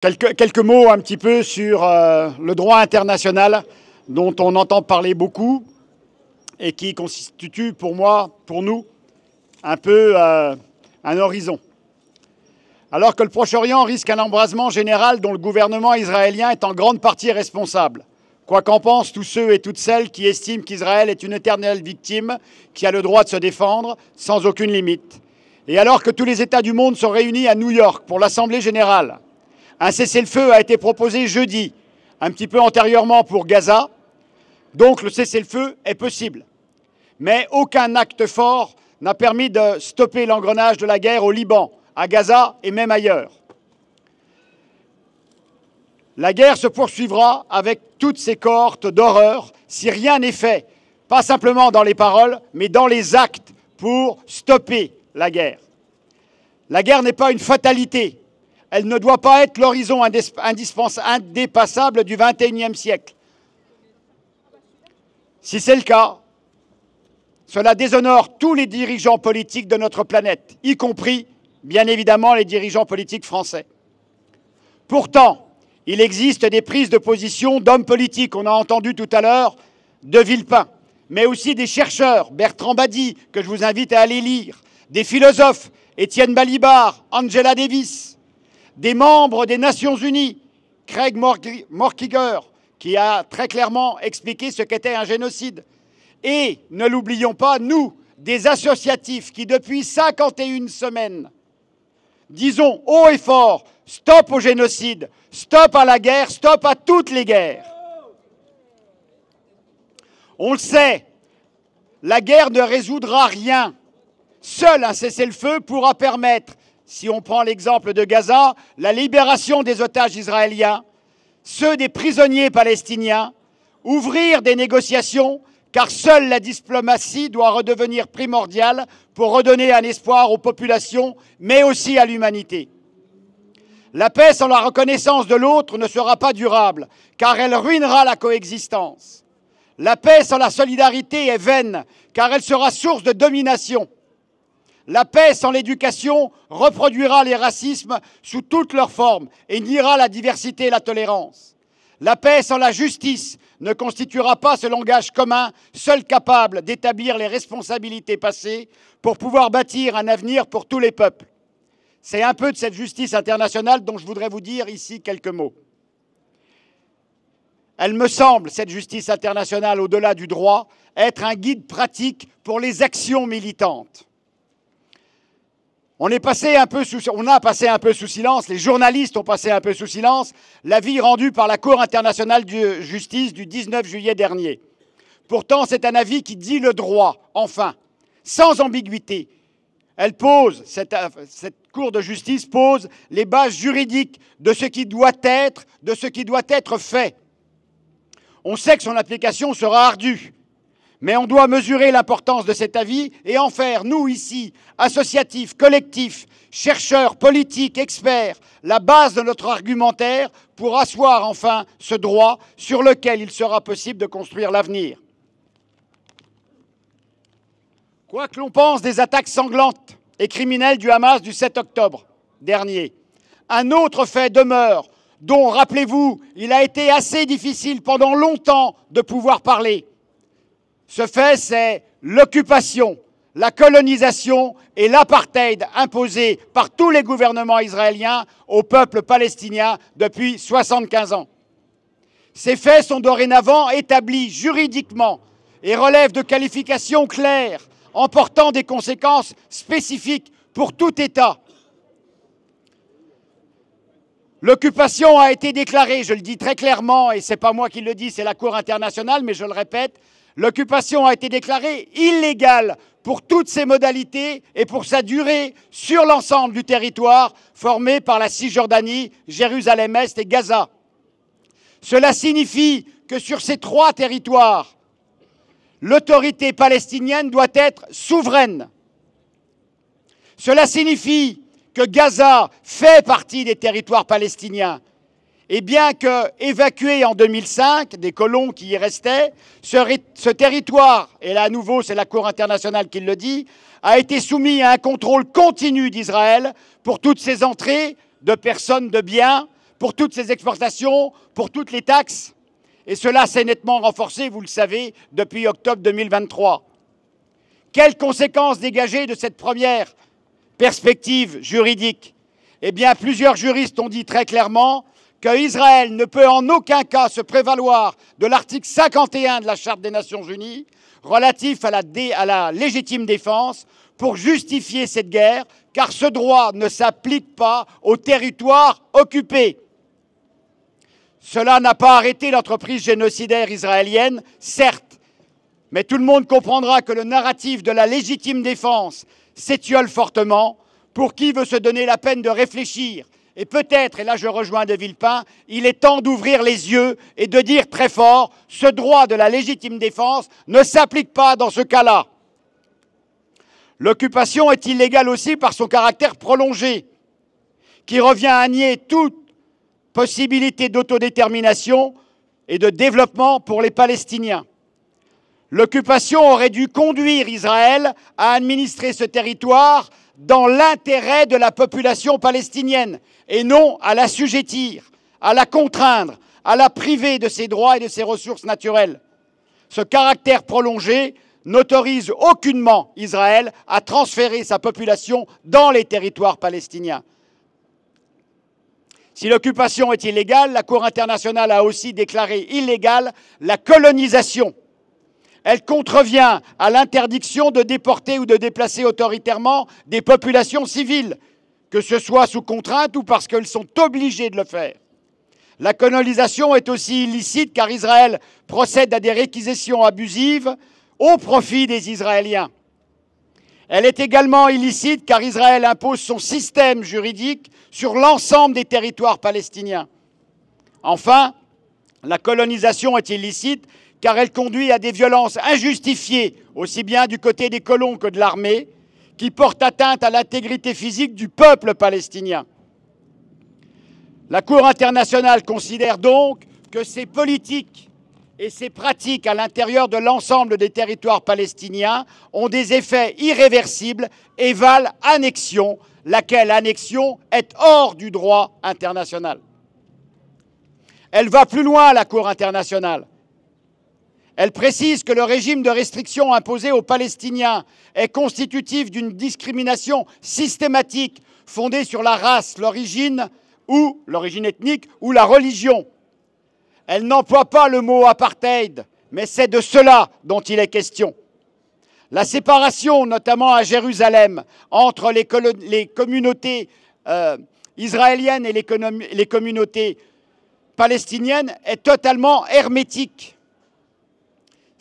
quelques, mots un petit peu sur euh, le droit international dont on entend parler beaucoup et qui constitue pour moi, pour nous, un peu euh, un horizon. Alors que le Proche-Orient risque un embrasement général dont le gouvernement israélien est en grande partie responsable, quoi qu'en pensent tous ceux et toutes celles qui estiment qu'Israël est une éternelle victime qui a le droit de se défendre sans aucune limite. Et alors que tous les États du monde sont réunis à New York pour l'Assemblée générale, un cessez-le-feu a été proposé jeudi, un petit peu antérieurement pour Gaza. Donc le cessez-le-feu est possible. Mais aucun acte fort n'a permis de stopper l'engrenage de la guerre au Liban, à Gaza et même ailleurs. La guerre se poursuivra avec toutes ses cohortes d'horreur si rien n'est fait, pas simplement dans les paroles, mais dans les actes pour stopper la guerre. La guerre n'est pas une fatalité, elle ne doit pas être l'horizon indépassable du XXIe siècle. Si c'est le cas, cela déshonore tous les dirigeants politiques de notre planète, y compris, bien évidemment, les dirigeants politiques français. Pourtant, il existe des prises de position d'hommes politiques, on a entendu tout à l'heure, de Villepin, mais aussi des chercheurs, Bertrand Badi, que je vous invite à aller lire, des philosophes, Étienne Balibar, Angela Davis, des membres des Nations Unies, Craig Morkiger, qui a très clairement expliqué ce qu'était un génocide. Et ne l'oublions pas, nous, des associatifs qui, depuis 51 semaines, disons haut et fort, stop au génocide, stop à la guerre, stop à toutes les guerres. On le sait, la guerre ne résoudra rien. Seul un cessez-le-feu pourra permettre si on prend l'exemple de Gaza, la libération des otages israéliens, ceux des prisonniers palestiniens, ouvrir des négociations, car seule la diplomatie doit redevenir primordiale pour redonner un espoir aux populations, mais aussi à l'humanité. La paix sans la reconnaissance de l'autre ne sera pas durable, car elle ruinera la coexistence. La paix sans la solidarité est vaine, car elle sera source de domination. La paix sans l'éducation reproduira les racismes sous toutes leurs formes et niera la diversité et la tolérance. La paix sans la justice ne constituera pas ce langage commun, seul capable d'établir les responsabilités passées pour pouvoir bâtir un avenir pour tous les peuples. C'est un peu de cette justice internationale dont je voudrais vous dire ici quelques mots. Elle me semble, cette justice internationale, au-delà du droit, être un guide pratique pour les actions militantes. On est passé un peu sous, a passé un peu sous silence, les journalistes ont passé un peu sous silence l'avis rendu par la Cour internationale de justice du 19 juillet dernier. Pourtant, c'est un avis qui dit le droit, enfin, sans ambiguïté. Elle pose, cette, cette, Cour de justice pose les bases juridiques de ce qui doit être, de ce qui doit être fait. On sait que son application sera ardue, mais on doit mesurer l'importance de cet avis et en faire, nous ici, associatifs, collectifs, chercheurs, politiques, experts, la base de notre argumentaire pour asseoir enfin ce droit sur lequel il sera possible de construire l'avenir. Quoi que l'on pense des attaques sanglantes et criminelles du Hamas du 7 octobre dernier, un autre fait demeure dont, rappelez-vous, il a été assez difficile pendant longtemps de pouvoir parler. Ce fait, c'est l'occupation, la colonisation et l'apartheid imposés par tous les gouvernements israéliens au peuple palestinien depuis 75 ans. Ces faits sont dorénavant établis juridiquement et relèvent de qualifications claires, emportant des conséquences spécifiques pour tout État. L'occupation a été déclarée, je le dis très clairement, et ce n'est pas moi qui le dis, c'est la Cour internationale, mais je le répète, L'occupation a été déclarée illégale pour toutes ses modalités et pour sa durée sur l'ensemble du territoire formé par la Cisjordanie, Jérusalem-Est et Gaza. Cela signifie que sur ces trois territoires, l'autorité palestinienne doit être souveraine. Cela signifie que Gaza fait partie des territoires palestiniens et bien que évacué en 2005 des colons qui y restaient, ce, territoire, et là à nouveau c'est la Cour internationale qui le dit, a été soumis à un contrôle continu d'Israël pour toutes ses entrées de personnes, de biens, pour toutes ses exportations, pour toutes les taxes. Et cela s'est nettement renforcé, vous le savez, depuis octobre 2023. Quelles conséquences dégagées de cette première perspective juridique Eh bien, plusieurs juristes ont dit très clairement qu'Israël Israël ne peut en aucun cas se prévaloir de l'article 51 de la Charte des Nations Unies relatif à la, à la légitime défense pour justifier cette guerre, car ce droit ne s'applique pas aux territoires occupés. Cela n'a pas arrêté l'entreprise génocidaire israélienne, certes, mais tout le monde comprendra que le narratif de la légitime défense s'étiole fortement pour qui veut se donner la peine de réfléchir et peut-être, et là je rejoins De Villepin, il est temps d'ouvrir les yeux et de dire très fort, ce droit de la légitime défense ne s'applique pas dans ce cas-là. L'occupation est illégale aussi par son caractère prolongé, qui revient à nier toute possibilité d'autodétermination et de développement pour les Palestiniens. L'occupation aurait dû conduire Israël à administrer ce territoire dans l'intérêt de la population palestinienne et non à l'assujettir, à la contraindre, à la priver de ses droits et de ses ressources naturelles. Ce caractère prolongé n'autorise aucunement Israël à transférer sa population dans les territoires palestiniens. Si l'occupation est illégale, la Cour internationale a aussi déclaré illégale la colonisation elle contrevient à l'interdiction de déporter ou de déplacer autoritairement des populations civiles, que ce soit sous contrainte ou parce qu'elles sont obligées de le faire. La colonisation est aussi illicite car Israël procède à des réquisitions abusives au profit des Israéliens. Elle est également illicite car Israël impose son système juridique sur l'ensemble des territoires palestiniens. Enfin, la colonisation est illicite car elle conduit à des violences injustifiées, aussi bien du côté des colons que de l'armée, qui portent atteinte à l'intégrité physique du peuple palestinien. La Cour internationale considère donc que ces politiques et ces pratiques à l'intérieur de l'ensemble des territoires palestiniens ont des effets irréversibles et valent annexion, laquelle annexion est hors du droit international. Elle va plus loin, la Cour internationale, elle précise que le régime de restriction imposé aux Palestiniens est constitutif d'une discrimination systématique fondée sur la race, l'origine ou l'origine ethnique ou la religion. Elle n'emploie pas le mot apartheid, mais c'est de cela dont il est question. La séparation, notamment à Jérusalem, entre les, communautés euh, israéliennes et les communautés palestiniennes est totalement hermétique.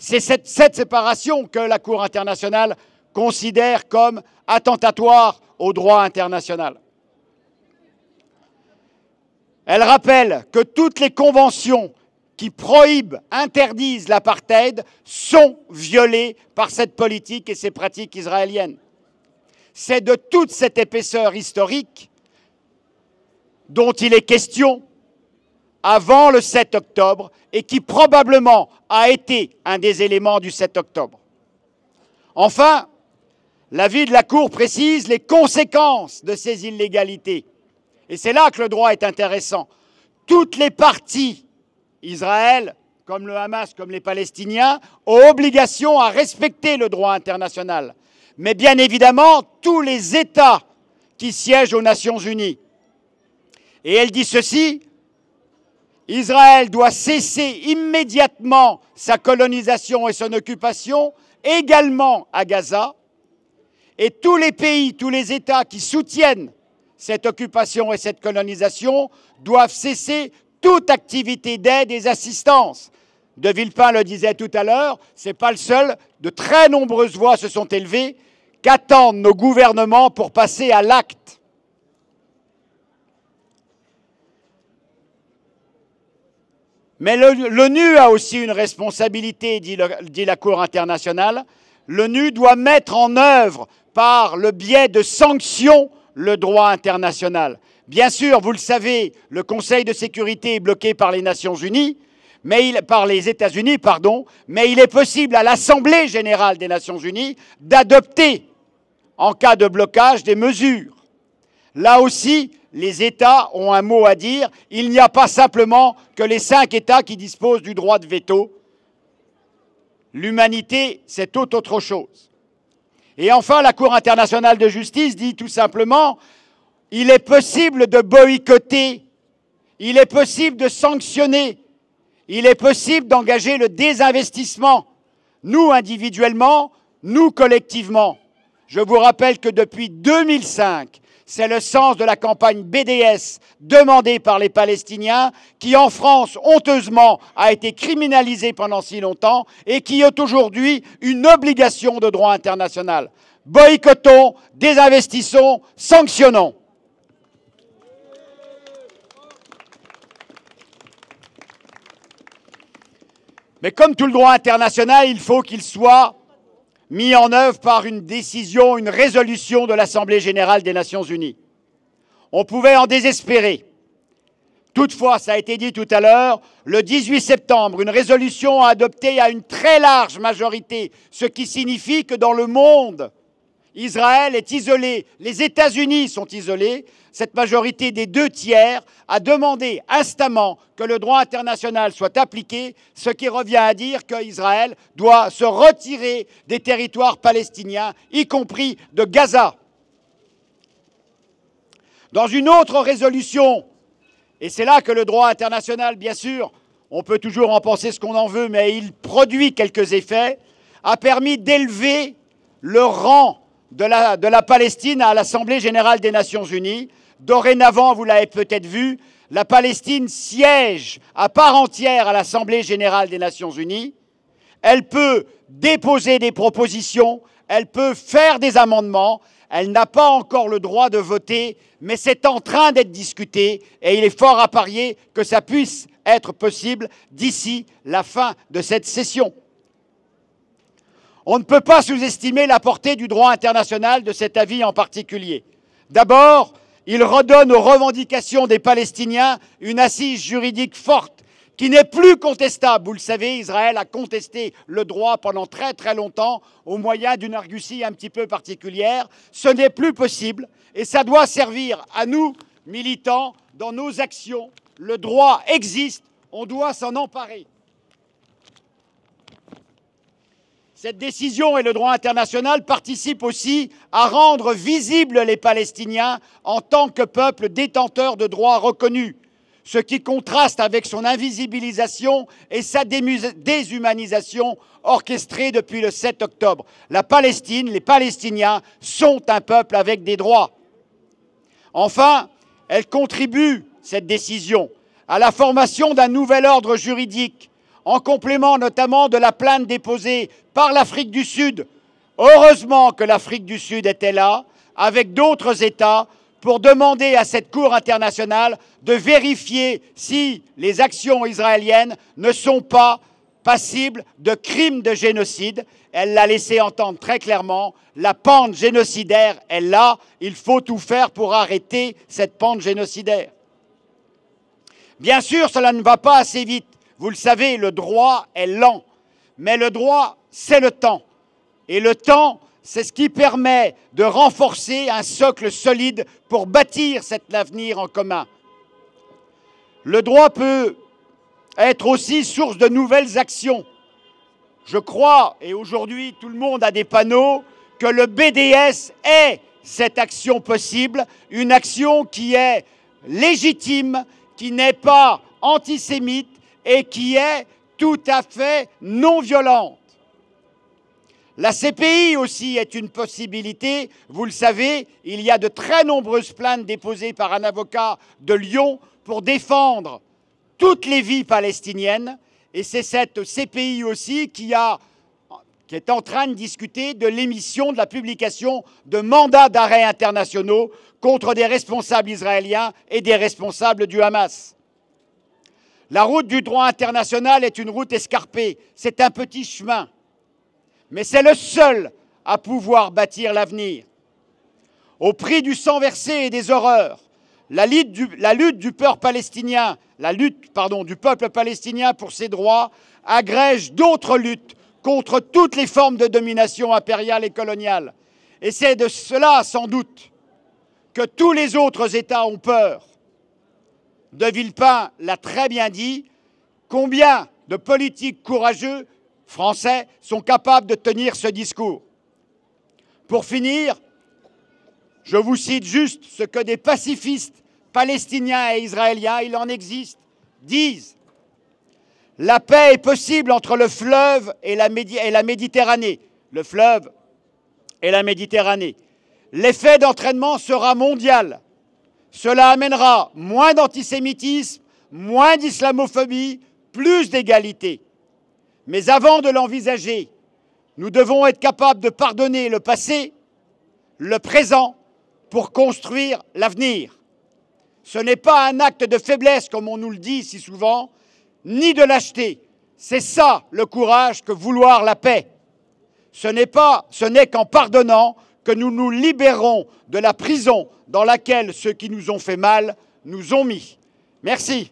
C'est cette, séparation que la Cour internationale considère comme attentatoire au droit international. Elle rappelle que toutes les conventions qui prohibent, interdisent l'apartheid sont violées par cette politique et ces pratiques israéliennes. C'est de toute cette épaisseur historique dont il est question avant le 7 octobre et qui probablement a été un des éléments du 7 octobre. Enfin, l'avis de la Cour précise les conséquences de ces illégalités. Et c'est là que le droit est intéressant. Toutes les parties, Israël, comme le Hamas, comme les Palestiniens, ont obligation à respecter le droit international. Mais bien évidemment, tous les États qui siègent aux Nations Unies. Et elle dit ceci, Israël doit cesser immédiatement sa colonisation et son occupation, également à Gaza, et tous les pays, tous les États qui soutiennent cette occupation et cette colonisation doivent cesser toute activité d'aide et d'assistance. De Villepin le disait tout à l'heure, ce n'est pas le seul, de très nombreuses voix se sont élevées qu'attendent nos gouvernements pour passer à l'acte. Mais l'ONU a aussi une responsabilité, dit, la Cour internationale. L'ONU doit mettre en œuvre, par le biais de sanctions, le droit international. Bien sûr, vous le savez, le Conseil de sécurité est bloqué par les Nations Unies, mais par les États-Unis, pardon, mais il est possible à l'Assemblée générale des Nations Unies d'adopter, en cas de blocage, des mesures. Là aussi, les États ont un mot à dire. Il n'y a pas simplement que les cinq États qui disposent du droit de veto. L'humanité, c'est tout autre chose. Et enfin, la Cour internationale de justice dit tout simplement, il est possible de boycotter, il est possible de sanctionner, il est possible d'engager le désinvestissement, nous individuellement, nous collectivement. Je vous rappelle que depuis 2005, c'est le sens de la campagne BDS demandée par les Palestiniens, qui en France, honteusement, a été criminalisée pendant si longtemps et qui est aujourd'hui une obligation de droit international. Boycottons, désinvestissons, sanctionnons. Mais comme tout le droit international, il faut qu'il soit mis en œuvre par une décision, une résolution de l'Assemblée générale des Nations unies. On pouvait en désespérer. Toutefois, ça a été dit tout à l'heure, le 18 septembre, une résolution a adoptée à une très large majorité, ce qui signifie que dans le monde, Israël est isolé, les États-Unis sont isolés. Cette majorité des deux tiers a demandé instamment que le droit international soit appliqué, ce qui revient à dire qu'Israël doit se retirer des territoires palestiniens, y compris de Gaza. Dans une autre résolution, et c'est là que le droit international, bien sûr, on peut toujours en penser ce qu'on en veut, mais il produit quelques effets, a permis d'élever le rang de la, Palestine à l'Assemblée générale des Nations unies. Dorénavant, vous l'avez peut-être vu, la Palestine siège à part entière à l'Assemblée générale des Nations unies. Elle peut déposer des propositions, elle peut faire des amendements, elle n'a pas encore le droit de voter, mais c'est en train d'être discuté et il est fort à parier que ça puisse être possible d'ici la fin de cette session. On ne peut pas sous-estimer la portée du droit international de cet avis en particulier. D'abord, il redonne aux revendications des Palestiniens une assise juridique forte qui n'est plus contestable. Vous le savez, Israël a contesté le droit pendant très très longtemps au moyen d'une argussie un petit peu particulière. Ce n'est plus possible et ça doit servir à nous, militants, dans nos actions. Le droit existe, on doit s'en emparer. Cette décision et le droit international participent aussi à rendre visibles les Palestiniens en tant que peuple détenteur de droits reconnus, ce qui contraste avec son invisibilisation et sa déshumanisation orchestrée depuis le 7 octobre. La Palestine, les Palestiniens sont un peuple avec des droits. Enfin, elle contribue, cette décision, à la formation d'un nouvel ordre juridique en complément notamment de la plainte déposée par l'Afrique du Sud. Heureusement que l'Afrique du Sud était là, avec d'autres États, pour demander à cette Cour internationale de vérifier si les actions israéliennes ne sont pas passibles de crimes de génocide. Elle l'a laissé entendre très clairement, la pente génocidaire est là, il faut tout faire pour arrêter cette pente génocidaire. Bien sûr, cela ne va pas assez vite. Vous le savez, le droit est lent, mais le droit, c'est le temps. Et le temps, c'est ce qui permet de renforcer un socle solide pour bâtir cet avenir en commun. Le droit peut être aussi source de nouvelles actions. Je crois, et aujourd'hui tout le monde a des panneaux, que le BDS est cette action possible, une action qui est légitime, qui n'est pas antisémite, et qui est tout à fait non violente. La CPI aussi est une possibilité. Vous le savez, il y a de très nombreuses plaintes déposées par un avocat de Lyon pour défendre toutes les vies palestiniennes. Et c'est cette CPI aussi qui, qui est en train de discuter de l'émission de la publication de mandats d'arrêt internationaux contre des responsables israéliens et des responsables du Hamas. La route du droit international est une route escarpée, c'est un petit chemin, mais c'est le seul à pouvoir bâtir l'avenir. Au prix du sang versé et des horreurs, la lutte du, du peuple palestinien pour ses droits agrège d'autres luttes contre toutes les formes de domination impériale et coloniale. Et c'est de cela, sans doute, que tous les autres États ont peur de Villepin l'a très bien dit, combien de politiques courageux français sont capables de tenir ce discours Pour finir, je vous cite juste ce que des pacifistes palestiniens et israéliens, il en existe, disent. La paix est possible entre le fleuve et la, et la Méditerranée. Le fleuve et la Méditerranée. L'effet d'entraînement sera mondial. Cela amènera moins d'antisémitisme, moins d'islamophobie, plus d'égalité. Mais avant de l'envisager, nous devons être capables de pardonner le passé, le présent, pour construire l'avenir. Ce n'est pas un acte de faiblesse, comme on nous le dit si souvent, ni de lâcheté. C'est ça le courage que vouloir la paix. Ce n'est qu'en pardonnant que nous nous libérons de la prison dans laquelle ceux qui nous ont fait mal nous ont mis. Merci.